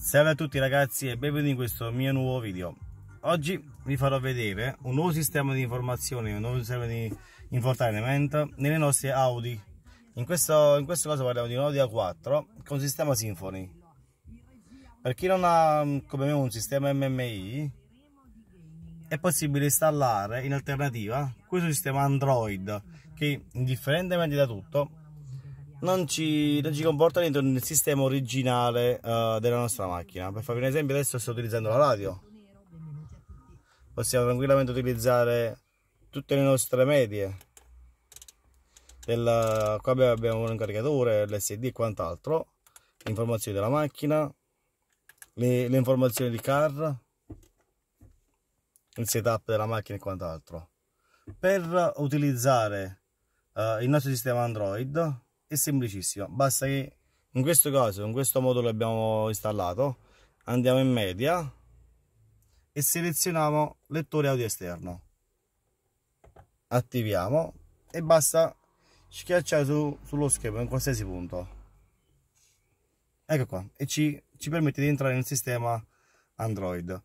Salve a tutti ragazzi e benvenuti in questo mio nuovo video Oggi vi farò vedere un nuovo sistema di informazioni, un nuovo sistema di infotainment nelle nostre Audi in questo, in questo caso parliamo di un Audi A4 con sistema Symfony Per chi non ha mm, come me un sistema MMI è possibile installare in alternativa questo sistema Android che indifferentemente da tutto non ci, non ci comporta all'interno nel sistema originale uh, della nostra macchina. Per farvi un esempio, adesso sto utilizzando la radio. Possiamo tranquillamente utilizzare tutte le nostre medie. Del, qua abbiamo un caricatore, l'SD e quant'altro. Le informazioni della macchina, le, le informazioni di car, il setup della macchina e quant'altro. Per utilizzare uh, il nostro sistema Android è semplicissima basta che in questo caso in questo modulo che abbiamo installato andiamo in media e selezioniamo lettore audio esterno attiviamo e basta schiacciare su, sullo schermo in qualsiasi punto ecco qua e ci, ci permette di entrare nel sistema android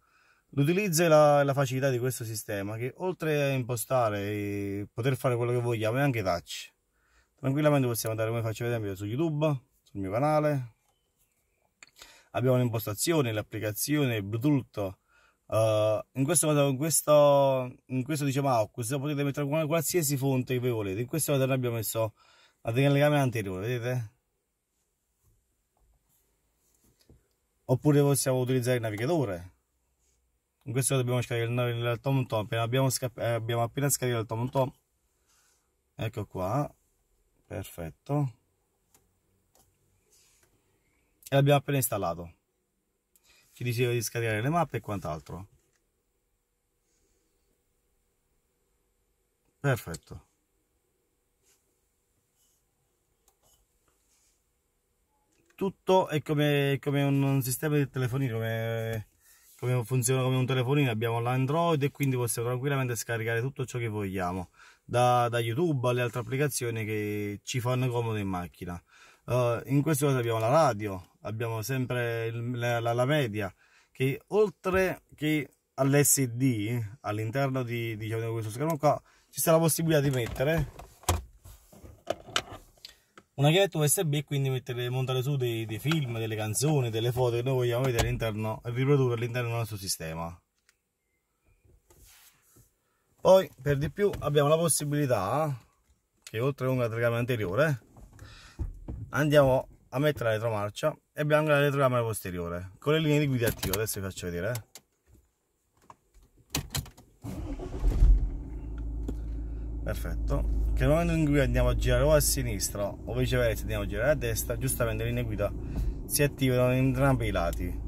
l'utilizzo e la, la facilità di questo sistema che oltre a impostare e poter fare quello che vogliamo è anche touch tranquillamente possiamo andare come faccio vedere su youtube sul mio canale abbiamo l'impostazione l'applicazione bluetooth Uh, in questo modo in questo, in questo diciamo outcus potete mettere qualsiasi fonte che voi volete in questo modo abbiamo messo la telecamera anteriore vedete oppure possiamo utilizzare il navigatore in questo modo abbiamo scaricato il, il tom tom abbiamo, eh, abbiamo appena scaricato il tom tom ecco qua perfetto e l'abbiamo appena installato ci diceva di scaricare le mappe e quant'altro perfetto tutto è come, come un, sistema di telefonino come, come funziona come un telefonino abbiamo l'android e quindi possiamo tranquillamente scaricare tutto ciò che vogliamo da, da YouTube alle altre applicazioni che ci fanno comodo in macchina. Uh, in questo caso abbiamo la radio, abbiamo sempre il, la, la, media, che oltre che all'SD, all'interno di, diciamo, di questo schermo qua, ci sarà la possibilità di mettere una chiavetta USB e quindi mettere, montare su dei, dei, film, delle canzoni, delle foto che noi vogliamo vedere all'interno e riprodurre all'interno del nostro sistema poi per di più abbiamo la possibilità che oltre con la telecamera anteriore andiamo a mettere la retromarcia e abbiamo anche la retrocamera posteriore con le linee di guida attive adesso vi faccio vedere eh. perfetto che nel momento in cui andiamo a girare o a sinistra o viceversa andiamo a girare a destra giustamente le linee guida si attivano da entrambi i lati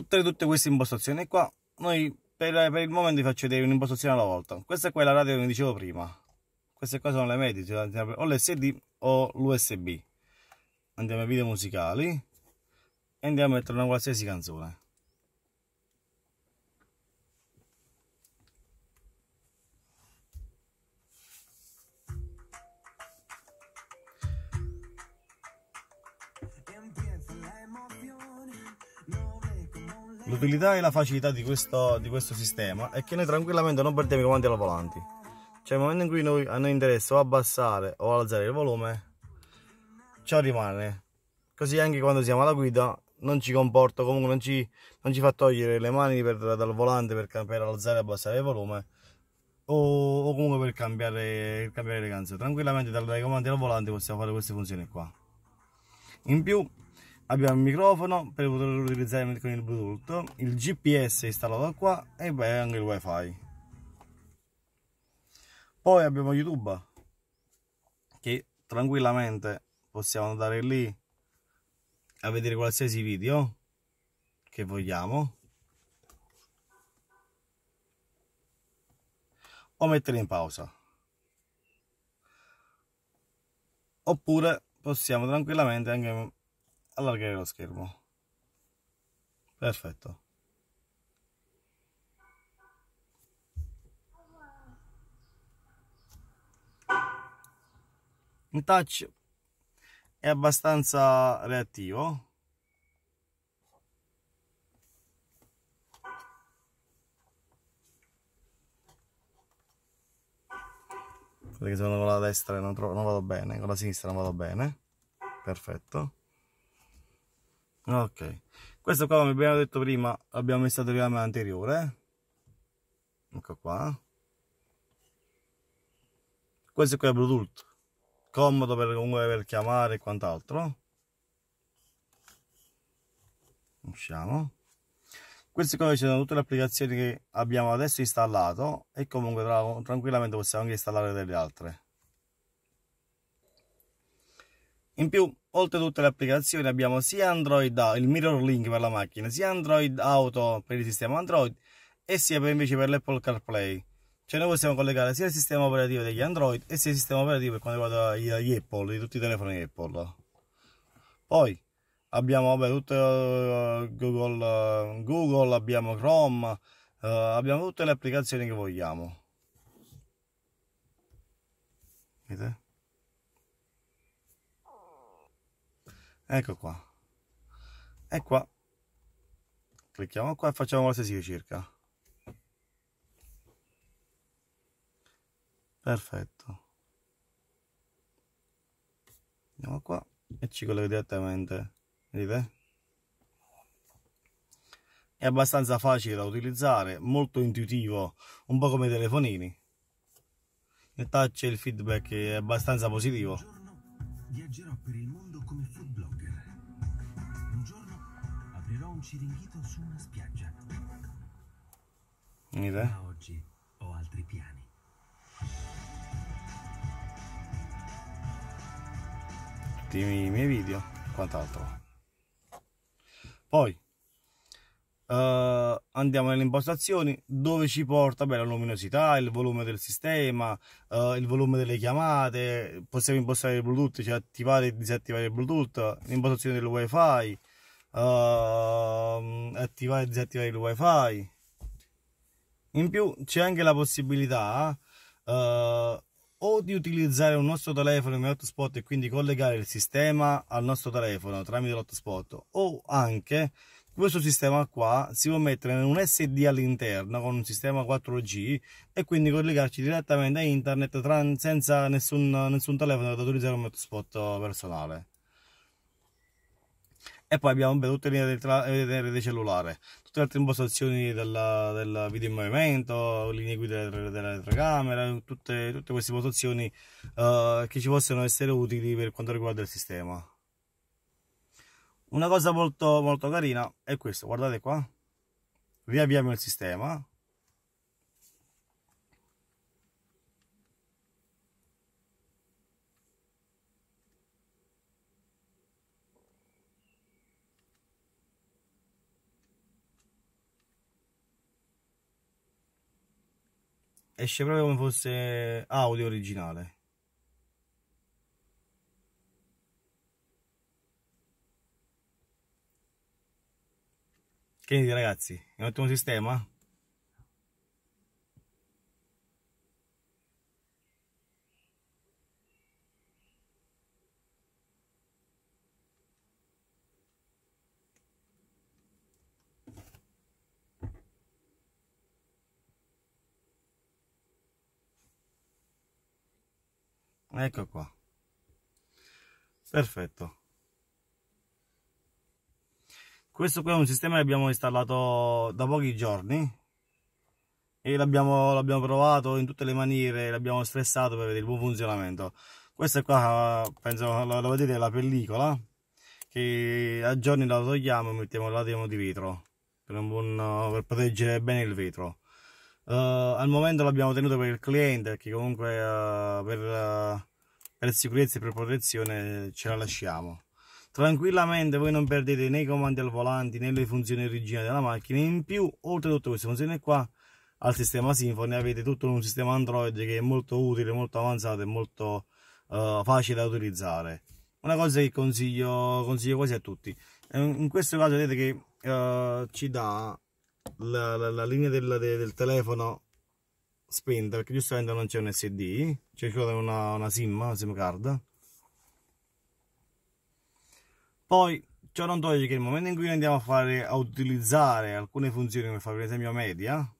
oltre tutte queste impostazioni qua noi per, per il momento vi faccio vedere un'impostazione alla volta questa è quella radio che vi dicevo prima queste qua sono le medie cioè, o l'SD o l'USB andiamo ai video musicali e andiamo a mettere una qualsiasi canzone L'utilità e la facilità di questo, di questo, sistema è che noi tranquillamente non perdiamo i comandi alla volanti. Cioè nel momento in cui noi, a noi interessa o abbassare o alzare il volume, ciò rimane. Così anche quando siamo alla guida non ci comporta, comunque non ci, non ci fa togliere le mani per, dal volante per, per, alzare e abbassare il volume o, o comunque per cambiare, per cambiare eleganza. Tranquillamente dai comandi al volante possiamo fare queste funzioni qua. In più abbiamo il microfono per poterlo utilizzare con il bluetooth il gps installato qua e poi anche il wifi poi abbiamo youtube che tranquillamente possiamo andare lì a vedere qualsiasi video che vogliamo o mettere in pausa oppure possiamo tranquillamente anche allargare lo schermo perfetto il touch è abbastanza reattivo perché se non con la destra non, trovo, non vado bene con la sinistra non vado bene perfetto ok questo qua come abbiamo detto prima abbiamo messo la rama anteriore ecco qua questo qui è Bluetooth comodo per, comunque per chiamare e quant'altro usciamo queste qua ci sono tutte le applicazioni che abbiamo adesso installato e comunque tranquillamente possiamo anche installare delle altre In più, oltre a tutte le applicazioni, abbiamo sia Android, ah, il Mirror Link per la macchina, sia Android Auto per il sistema Android e sia per invece per l'Apple CarPlay. Cioè noi possiamo collegare sia il sistema operativo degli Android e sia il sistema operativo per quanto riguarda gli Apple, di tutti i telefoni Apple. Poi abbiamo vabbè, tutto uh, eh, Google, eh, Google, abbiamo Chrome, uh, abbiamo tutte le applicazioni che vogliamo. Vedete? ecco qua e qua clicchiamo qua e facciamo qualsiasi ricerca perfetto andiamo qua e ci collego direttamente vedete è abbastanza facile da utilizzare molto intuitivo un po' come i telefonini il touch e il feedback è abbastanza positivo viaggerò per il mondo lavoro come food blogger. Un giorno aprirò un ciringhito su una spiaggia. Ma oggi ho altri piani. Tutti i miei video, quant'altro. Poi Uh, andiamo nelle impostazioni dove ci porta beh, la luminosità, il volume del sistema, uh, il volume delle chiamate, possiamo impostare il Bluetooth, cioè attivare e disattivare il Bluetooth, l'impostazione del wifi, uh, attivare e disattivare il wifi. In più c'è anche la possibilità eh, o di utilizzare un nostro telefono come hotspot e quindi collegare il sistema al nostro telefono tramite l'hotspot o anche questo sistema qua si può mettere in un SD all'interno con un sistema 4G e quindi collegarci direttamente a internet tra, senza nessun, nessun telefono da utilizzare come hotspot personale e poi abbiamo beh, tutte le linee del, tra- del cellulare, tutte le altre impostazioni della, del video in movimento, linee guida delle, delle telecamere, tutte, tutte, queste impostazioni uh, che ci possono essere utili per quanto riguarda il sistema una cosa molto molto carina è questo guardate qua vi riavviamo il sistema esce proprio come fosse audio originale Quindi ragazzi, è un ottimo sistema. Ecco qua. Perfetto questo qui è un sistema che abbiamo installato da pochi giorni e l'abbiamo, provato in tutte le maniere, l'abbiamo stressato per vedere il buon funzionamento. Questa qua, penso la, la vedete, è la pellicola che a giorni la togliamo e mettiamo il latimo di vetro per, buon, per proteggere bene il vetro. Uh, al momento l'abbiamo tenuto per il cliente che comunque uh, per, uh, per sicurezza e per protezione ce la lasciamo tranquillamente voi non perdete né i comandi al volante né le funzioni originali della macchina in più oltre a tutte queste funzioni qua al sistema Symfony avete tutto un sistema Android che è molto utile molto avanzato e molto uh, facile da utilizzare una cosa che consiglio, consiglio quasi a tutti eh, in questo caso vedete che uh, ci dà la, la, la linea del, del, telefono spenta perché giustamente non c'è un SD c'è cioè una, una SIM, una SIM card poi ciò non toglie che nel momento in cui andiamo a, fare, a utilizzare alcune funzioni come fare per esempio media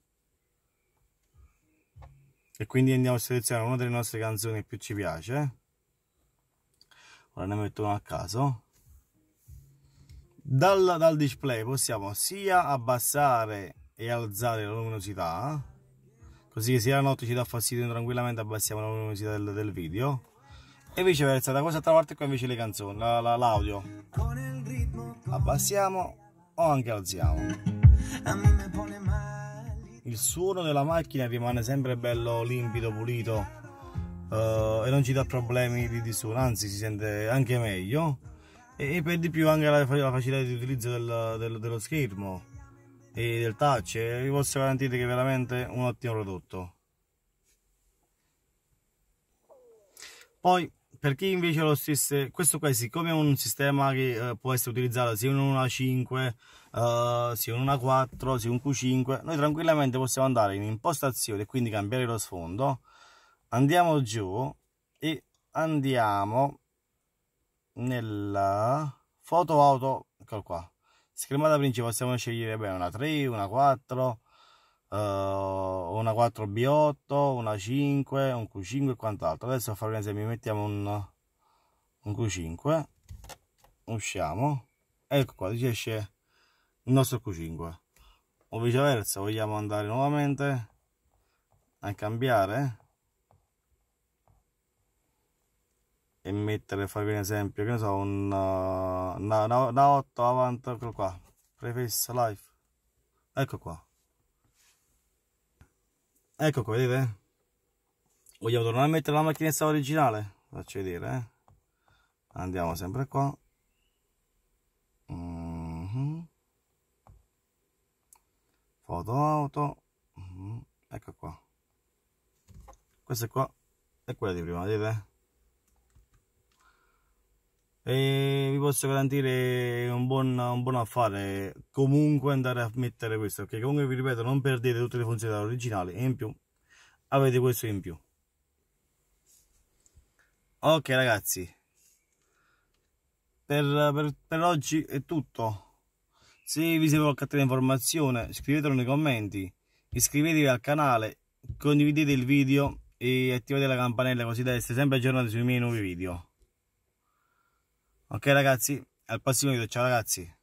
e quindi andiamo a selezionare una delle nostre canzoni che più ci piace ora ne metto una a caso dal, dal display possiamo sia abbassare e alzare la luminosità così che sia la notte ci dà fastidio tranquillamente abbassiamo la luminosità del, del video e viceversa, da questa parte qua invece le canzoni, la, la, l'audio. Abbassiamo o anche alziamo. Il suono della macchina rimane sempre bello limpido, pulito eh, e non ci dà problemi di, di suono, anzi si sente anche meglio e, e per di più anche la, la facilità di utilizzo del, del, dello schermo e del touch e eh, vi posso garantire che è veramente un ottimo prodotto. Poi per chi invece lo stesse, questo qua siccome è un sistema che eh, può essere utilizzato sia in una 5, eh, sia in una 4, sia in un Q5, noi tranquillamente possiamo andare in impostazione e quindi cambiare lo sfondo. Andiamo giù e andiamo nella foto auto, ecco qua, schermata principale possiamo scegliere beh, una 3, una 4, uh, una 4B8, una 5, un Q5 e quant'altro. Adesso a fare un esempio mettiamo un, un Q5, usciamo, ecco qua, ci esce il nostro Q5. O viceversa, vogliamo andare nuovamente a cambiare e mettere, fammi un esempio, che ne so, un, uh, una, 8 avanti, eccolo qua, prefissa life, ecco qua ecco qua vedete vogliamo tornare a mettere la macchinetta originale faccio vedere eh? andiamo sempre qua mm -hmm. foto auto mm -hmm. ecco qua questa qua è quella di prima vedete e vi posso garantire un buon, un buon, affare comunque andare a mettere questo perché comunque vi ripeto non perdete tutte le funzioni originali e in più avete questo in più ok ragazzi per, per, per oggi è tutto se vi serve qualche altra informazione scrivetelo nei commenti iscrivetevi al canale condividete il video e attivate la campanella così da essere sempre aggiornati sui miei nuovi video Ok ragazzi, al prossimo video, ciao ragazzi.